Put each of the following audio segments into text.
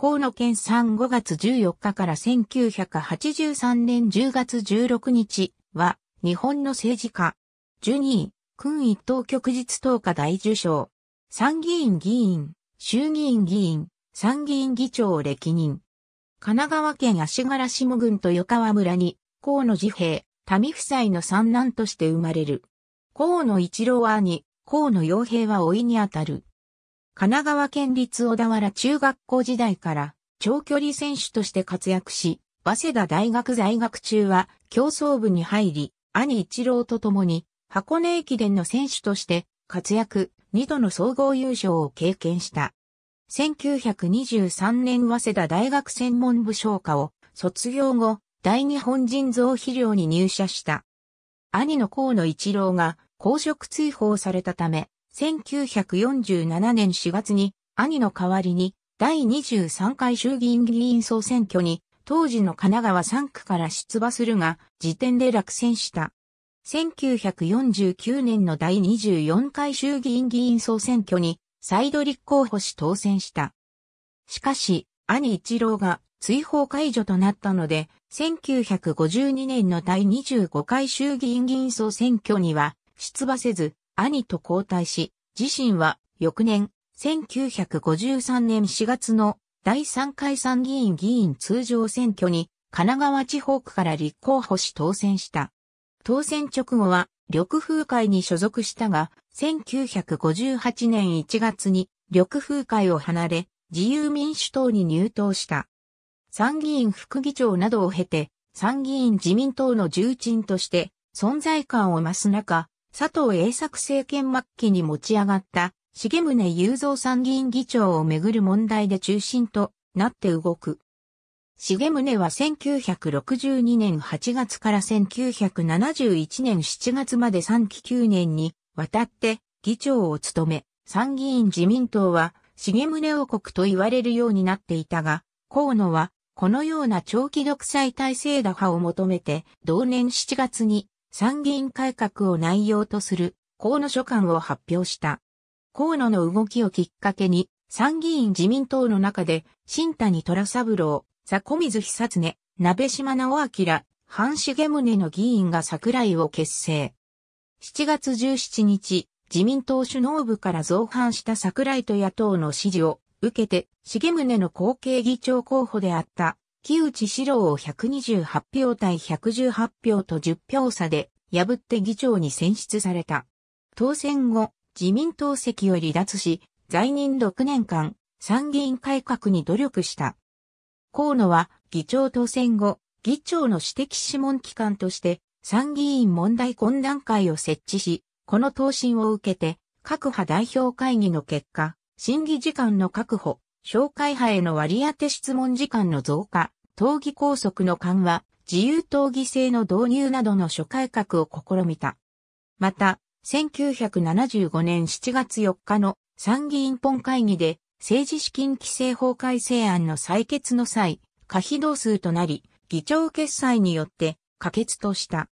河野健さん5月14日から1983年10月16日は、日本の政治家。12位、君一等旭日等下大受賞。参議院議員、衆議院議員、参議院議長を歴任。神奈川県足柄下郡と横川村に、河野治平、民夫妻の三男として生まれる。河野一郎兄、河野洋平は老いにあたる。神奈川県立小田原中学校時代から長距離選手として活躍し、早稲田大学在学中は競争部に入り、兄一郎と共に箱根駅伝の選手として活躍、2度の総合優勝を経験した。1923年早稲田大学専門部唱科を卒業後、大日本人造肥料に入社した。兄の河野一郎が公職追放されたため、1947年4月に兄の代わりに第23回衆議院議員総選挙に当時の神奈川3区から出馬するが、時点で落選した。1949年の第24回衆議院議員総選挙に再度立候補し当選した。しかし、兄一郎が追放解除となったので、1952年の第25回衆議院議員総選挙には出馬せず、兄と交代し、自身は翌年、1953年4月の第3回参議院議員通常選挙に神奈川地方区から立候補し当選した。当選直後は緑風会に所属したが、1958年1月に緑風会を離れ、自由民主党に入党した。参議院副議長などを経て、参議院自民党の重鎮として存在感を増す中、佐藤栄作政権末期に持ち上がった、重宗雄三参議院議長をめぐる問題で中心となって動く。重宗は1962年8月から1971年7月まで3期9年にわたって議長を務め、参議院自民党は重宗王国と言われるようになっていたが、河野はこのような長期独裁体制打破を求めて同年7月に参議院改革を内容とする河野書簡を発表した。河野の動きをきっかけに、参議院自民党の中で、新谷虎三郎、佐古水久常、鍋島直明、半重宗の議員が桜井を結成。7月17日、自民党首脳部から造反した桜井と野党の支持を受けて、重宗の後継議長候補であった木内史郎を128票対118票と10票差で破って議長に選出された。当選後、自民党席を離脱し、在任6年間、参議院改革に努力した。河野は議長当選後、議長の指摘諮問機関として参議院問題懇談会を設置し、この答申を受けて、各派代表会議の結果、審議時間の確保、紹介派への割り当て質問時間の増加、党議拘束の緩和、自由党議制の導入などの諸改革を試みた。また、1975年7月4日の参議院本会議で政治資金規制法改正案の採決の際、可否同数となり、議長決裁によって可決とした。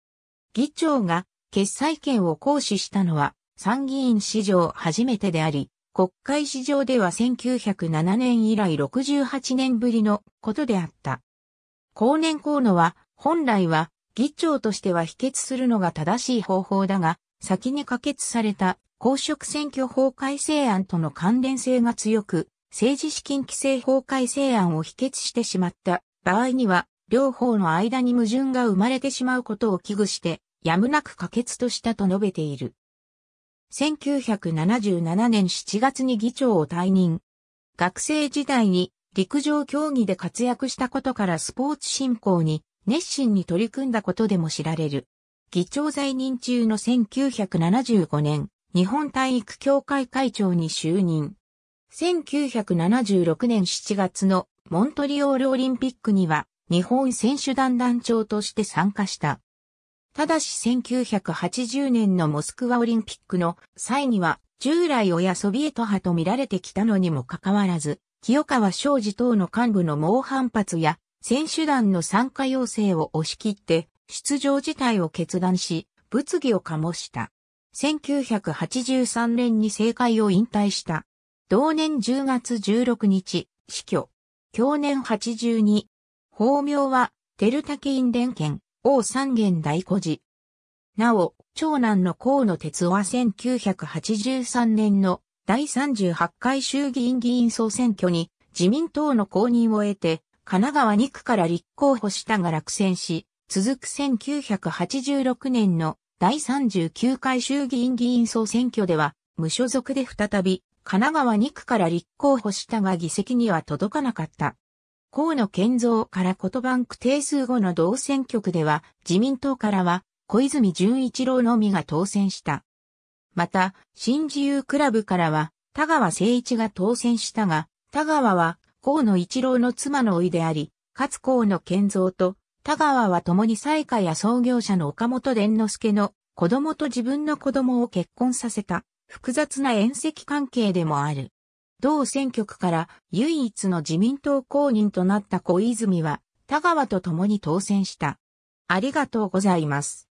議長が決裁権を行使したのは参議院史上初めてであり、国会史上では1907年以来68年ぶりのことであった。後年河野は、本来は、議長としては否決するのが正しい方法だが、先に可決された公職選挙法改正案との関連性が強く、政治資金規制法改正案を否決してしまった場合には、両方の間に矛盾が生まれてしまうことを危惧して、やむなく可決としたと述べている。1977年7月に議長を退任。学生時代に陸上競技で活躍したことからスポーツ振興に熱心に取り組んだことでも知られる。議長在任中の1975年、日本体育協会会長に就任。1976年7月のモントリオールオリンピックには日本選手団団長として参加した。ただし1980年のモスクワオリンピックの際には、従来親ソビエト派と見られてきたのにもかかわらず、清川昌司等の幹部の猛反発や、選手団の参加要請を押し切って、出場自体を決断し、物議を醸した。1983年に政界を引退した。同年10月16日、死去。去年82。法名は、テルタケイン連県。王三元大孤児。なお、長男の河野哲は1983年の第38回衆議院議員総選挙に自民党の公認を得て、神奈川2区から立候補したが落選し、続く1986年の第39回衆議院議員総選挙では、無所属で再び、神奈川2区から立候補したが議席には届かなかった。河野健三から言葉ん区定数後の同選挙区では、自民党からは、小泉純一郎のみが当選した。また、新自由クラブからは、田川誠一が当選したが、田川は、河野一郎の妻のいであり、かつ河野健三と、田川は共に西下や創業者の岡本伝之助の子供と自分の子供を結婚させた複雑な縁石関係でもある。同選挙区から唯一の自民党公認となった小泉は、田川と共に当選した。ありがとうございます。